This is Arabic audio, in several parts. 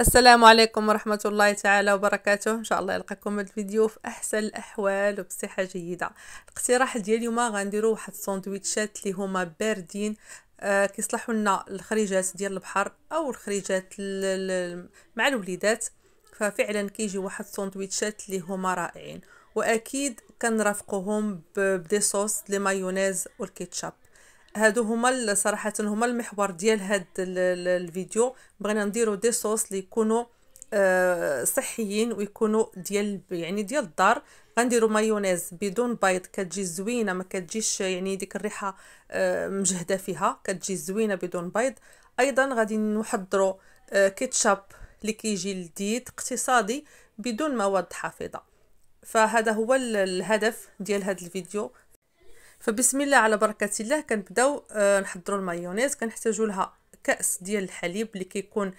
السلام عليكم ورحمة الله تعالى وبركاته إن شاء الله يلقاكم الفيديو في أحسن الأحوال وبصحة جيدة الاقتراح ديال اليوم غنديرو واحد الساندويتشات اللي هما باردين آه كيصلحوا لنا الخريجات ديال البحر أو الخريجات مع الوليدات ففعلا كيجي واحد الساندويتشات اللي هما رائعين وأكيد كنرافقوهم بدي صوص لمايونيز والكيتشاب هادو هما صراحه هما المحور ديال هاد الفيديو بغينا نديرو دي صوص اللي يكونوا آه، صحيين ويكونوا ديال يعني ديال الدار غنديروا مايونيز بدون بيض كتجي زوينه ما كتجيش يعني ديك الريحه آه، مجهده فيها كتجي زوينه بدون بيض ايضا غادي نحضروا آه، كيتشاب اللي كيجي لذيذ اقتصادي بدون مواد حافظه فهذا هو الهدف ديال هذا الفيديو فبسم الله على بركه الله كنبداو آه، نحضروا المايونيز كنحتاجوا لها كاس ديال الحليب اللي كيكون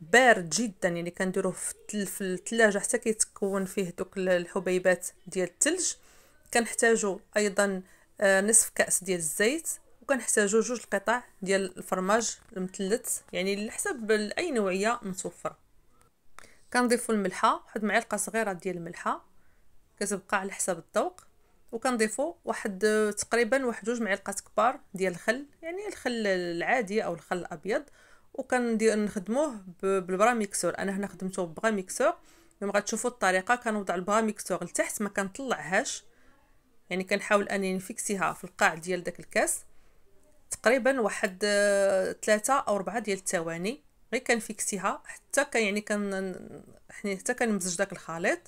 بارد جدا يعني كنديروه في الثلاجه حتى كيتكون فيه دوك الحبيبات ديال الثلج كنحتاجوا ايضا آه، نصف كاس ديال الزيت وكنحتاجوا جوج قطع ديال الفرماج المثلث يعني على حسب اي نوعيه متوفره كنضيفوا الملحه واحد معلقه صغيره ديال الملحه كتبقى على حسب الذوق وكنضيفو واحد تقريبا واحد جوج معلقات كبار ديال الخل يعني الخل العادي او الخل الابيض وكندير نخدموه بالبرا ميكسور انا هنا خدمته ببغا ميكسور يوم غتشوفوا الطريقه كنوضع البغا ميكسور لتحت ما كنطلعهاش يعني كنحاول انني نفيكسيها في القاع ديال داك الكاس تقريبا واحد ثلاثة او ربعة ديال الثواني غير كنفيكسيها حتى يعني كان يعني كن حتى كنمزج داك الخليط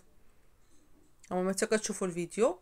او ما كتشوفوا الفيديو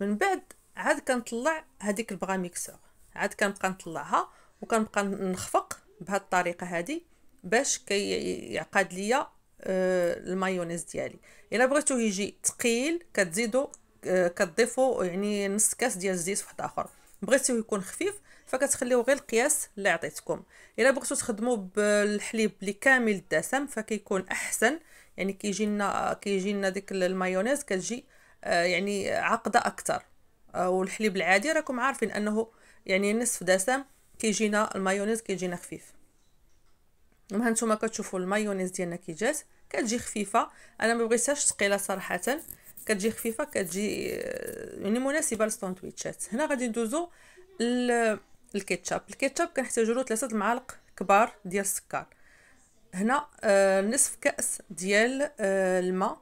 من بعد عاد كنطلع هذيك البغا ميكسور عاد كنبقى نطلعها وكنبقى نخفق بهاد الطريقه هادي باش كيعقد كي ليا آه، المايونيز ديالي الا بغيتو يجي ثقيل كتزيدو آه، كتضيفو يعني نص كاس ديال الزيت واحد اخر بغيتو يكون خفيف فكتخليو غير القياس اللي عطيتكم الا بغيتو تخدمو بالحليب اللي كامل الدسم فكيكون احسن يعني كيجي لنا كيجي لنا ديك المايونيز كتجي آه، يعني عقده اكثر آه، والحليب العادي راكم عارفين أنه يعني نصف دسم كيجينا المايونيز كيجينا خفيف المهم نتوما كتشوفوا المايونيز ديالنا كي جات كتجي خفيفه انا ما بغيتهاش ثقيله صراحه كتجي خفيفه كتجي آه، يعني مناسبه للساندويتشات هنا غادي ندوزو الكيتشاب الكيتشاب كنحتاجو له ثلاثه المعالق كبار ديال السكر هنا نصف كاس ديال الماء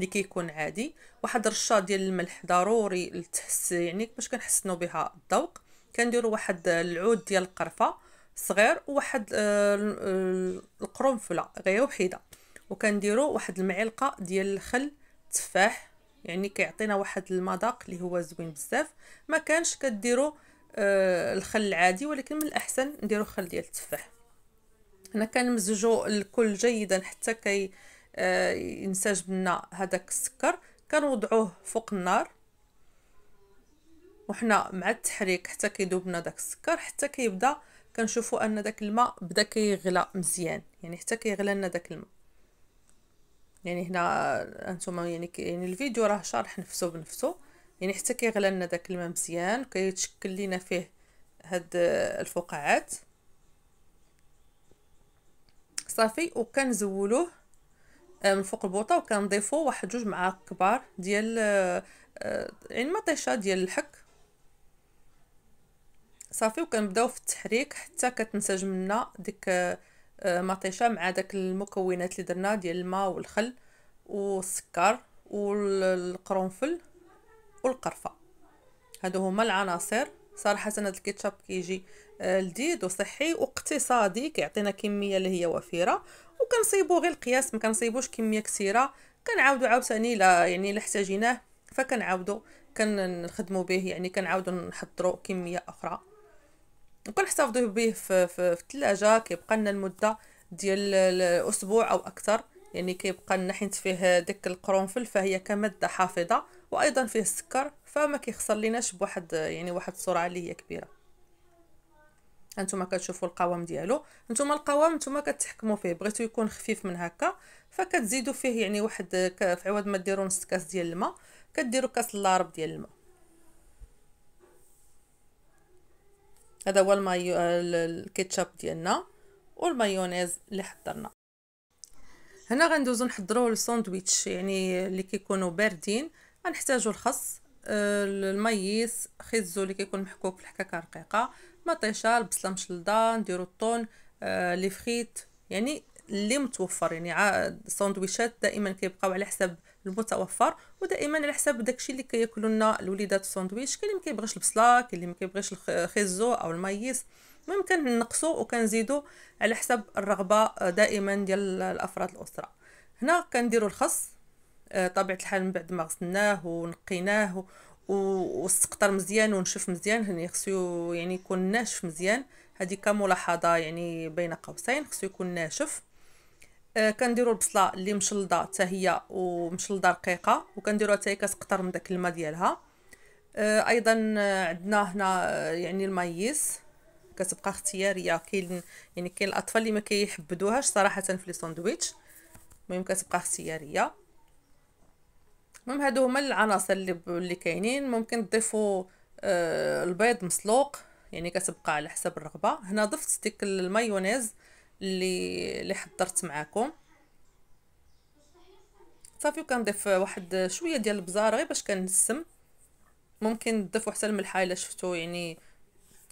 اللي كيكون عادي واحد رشه ديال الملح ضروري لتحس يعني باش كنحسنوا بها الذوق كنديروا واحد العود ديال القرفه صغير وواحد آه، القرنفله غير وحيده وكنديروا واحد المعلقه ديال الخل تفاح يعني كيعطينا واحد المذاق اللي هو زوين بزاف ما كانش كديروا آه، الخل العادي ولكن من الاحسن نديروا خل ديال التفاح هنا كنمزجوا الكل جيدا حتى كي آه، ينسجم لنا هذاك السكر كنوضعوه فوق النار وحنا مع التحريك حتى كيذوب لنا داك السكر حتى كيبدا كنشوفوا ان داك الماء بدا كيغلى مزيان يعني حتى كيغلى لنا داك الماء يعني هنا انتم يعني يعني الفيديو راه شارح نفسه بنفسه يعني حتى كيغلى لنا داك الماء مزيان كيتشكل لينا فيه هاد الفقاعات صافي وكنزولوه آه، من فوق البوطه وكنضيفو واحد جوج معالق كبار ديال آه، آه، عين يعني مطيشه ديال الحك صافي وكنبداو في التحريك حتى كتنسجم لنا ديك مطيشه مع داك المكونات اللي درنا ديال الماء والخل والسكر والقرنفل والقرفه هادو هما العناصر صراحه هذا الكيتشاب كيجي لذيذ وصحي واقتصادي كيعطينا كميه اللي هي وفيره وكنصيبو غير القياس ما كنصيبوش كميه كثيره كنعاودو عاوتاني لا يعني الا احتاجيناه فكنعاودو كنخدمو به يعني كنعاودو نحضرو كميه اخرى وكنحتفظو به في, في, الثلاجه كيبقى لنا المده ديال الاسبوع او اكثر يعني كيبقى لنا حيت فيه ديك القرنفل فهي كماده حافظه وايضا فيه السكر فما كيخسر ليناش بواحد يعني واحد السرعه اللي هي كبيره هانتوما كتشوفوا القوام ديالو نتوما القوام نتوما كتحكموا فيه بغيتو يكون خفيف من هكا فكتزيدوا فيه يعني واحد في عوض ما ديروا نص كاس ديال الماء كديروا كاس لارب ديال الماء هذا هو المايو الكيتشاب ديالنا والمايونيز اللي حضرنا هنا غندوزو نحضروا الساندويتش يعني اللي كيكونوا باردين غنحتاجوا الخس آه، المايس خيزو اللي كيكون محكوك في الحكاكه رقيقه مطيشه البصله مشلده نديرو الطون آه، لي فريت يعني اللي متوفر يعني الساندويتشات دائما كيبقاو على حساب المتوفر ودائما على حساب داكشي اللي كياكلوا لنا الوليدات الساندويتش كاين اللي ما كيبغيش البصله كاين اللي ما كيبغيش الخيزو او المايس المهم كننقصو وكنزيدوا على حساب الرغبه آه، دائما ديال الافراد الاسره هنا كنديروا الخس آه، طبيعه الحال من بعد ما غسلناه ونقيناه والسقطر مزيان ونشف مزيان هني خصو يعني يكون ناشف مزيان هذه كملاحظه يعني بين قوسين خصو يكون ناشف آه كنديروا البصله اللي مشلضه حتى هي ومشلضه رقيقه وكنديروها حتى هي كتقطر من داك الماء ديالها آه ايضا عندنا هنا آه، يعني المايز كتبقى اختياريه كاين يعني كاين الاطفال اللي ما كيحبدوهاش صراحه في لي ساندويتش المهم كتبقى اختياريه المهم هادو هما العناصر اللي ب... اللي كاينين ممكن تضيفوا آه البيض مسلوق يعني كتبقى على حسب الرغبه هنا ضفت ديك المايونيز اللي اللي حضرت معاكم صافي وكنضيف واحد شويه ديال البزار غير باش كنسم ممكن تضيفوا حتى الملحه الا شفتوا يعني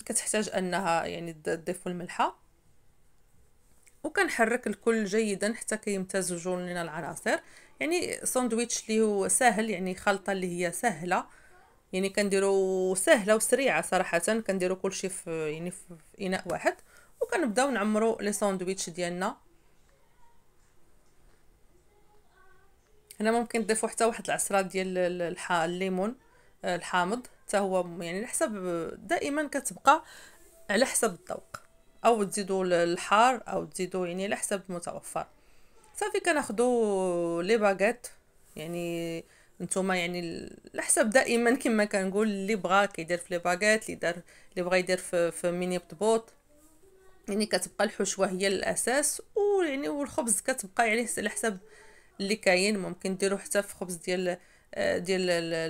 كتحتاج انها يعني تضيفوا الملحه وكنحرك الكل جيدا حتى كيمتزجوا لنا العناصر يعني ساندويتش اللي هو سهل يعني خلطه اللي هي سهله يعني كنديروا سهله وسريعه صراحه كنديروا كلشي في يعني في اناء واحد وكنبداو نعمروا لي ساندويتش ديالنا هنا ممكن تضيفوا حتى واحد العصره ديال الحا الليمون آه، الحامض حتى هو يعني على حسب دائما كتبقى على حسب الذوق او تزيدوا الحار او تزيدوا يعني على حسب المتوفر صافي كناخذوا لي باغيت يعني نتوما يعني على حسب دائما كما كنقول اللي بغا كيدير في لي باغيت اللي دار اللي بغا يدير في, في ميني بطبوط يعني كتبقى الحشوه هي الاساس ويعني والخبز كتبقى يعني على حسب اللي كاين ممكن ديرو حتى في خبز ديال ديال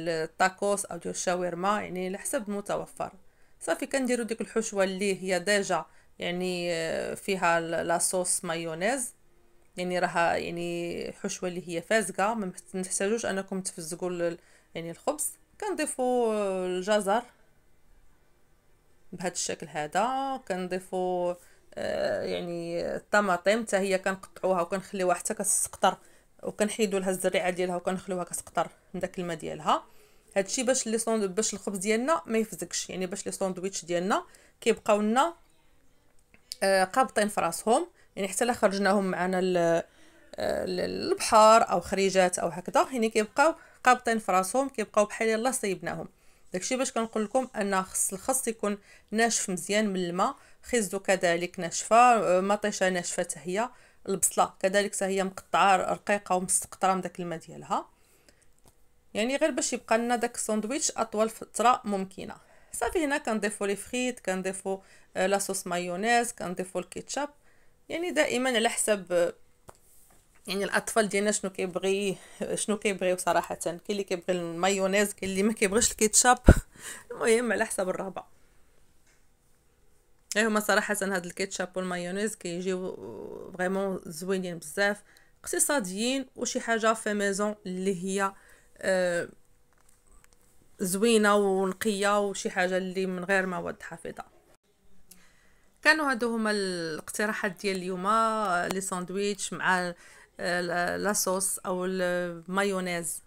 الطاكوس او ديال الشاورما يعني على حسب المتوفر صافي كنديرو ديك الحشوه اللي هي ديجا يعني آه، فيها لاصوص مايونيز يعني راها يعني حشوه اللي هي فازقه ما تحتاجوش انكم تفزقوا يعني الخبز كنضيفوا الجزر آه، بهذا الشكل هذا كنضيفوا آه، يعني الطماطم حتى هي كنقطعوها وكنخليوها حتى كتسقطر وكنحيدوا لها الزريعه ديالها وكنخليوها كتسقطر من داك الماء ديالها هادشي باش لي باش الخبز ديالنا ما يفزكش يعني باش لي ساندويتش ديالنا كيبقاو لنا آه، قابطين في راسهم يعني حتى لا خرجناهم معنا آه، للبحر او خريجات او هكذا يعني كيبقاو قابطين في راسهم كيبقاو بحال يلا صيبناهم داكشي باش كنقول لكم ان خص الخص يكون ناشف مزيان من الماء خزو كذلك ناشفه آه، مطيشه ناشفه حتى هي البصله كذلك حتى هي مقطعه رقيقه ومستقطره من داك الماء ديالها يعني غير باش يبقى لنا داك الساندويتش اطول فتره ممكنه صافي هنا كنضيفو لي فريت كنضيفو لاصوص مايونيز كنضيفو الكيتشاب يعني دائما على حسب يعني الاطفال ديالنا شنو كيبغي شنو كيبغيو صراحه كاين اللي كيبغي المايونيز كاين اللي ما كيبغيش الكيتشاب المهم على حسب الرغبه اي هما صراحه هاد الكيتشاب والمايونيز كيجيو فريمون زوينين بزاف اقتصاديين وشي حاجه في ميزون اللي هي أه زوينه ونقيه وشي حاجه اللي من غير مواد حافظه كانوا هادو هما الاقتراحات ديال اليوم لي ساندويتش مع آه، لاصوص او المايونيز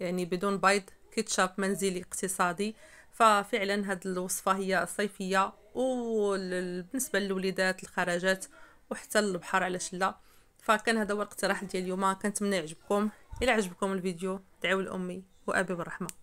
يعني بدون بيض كيتشاب منزلي اقتصادي ففعلا هاد الوصفه هي صيفيه وبالنسبه للوليدات الخرجات وحتى البحر على شلة فكان هذا هو الاقتراح ديال اليوم كنتمنى يعجبكم الى عجبكم الفيديو دعوا لامي وابي بالرحمه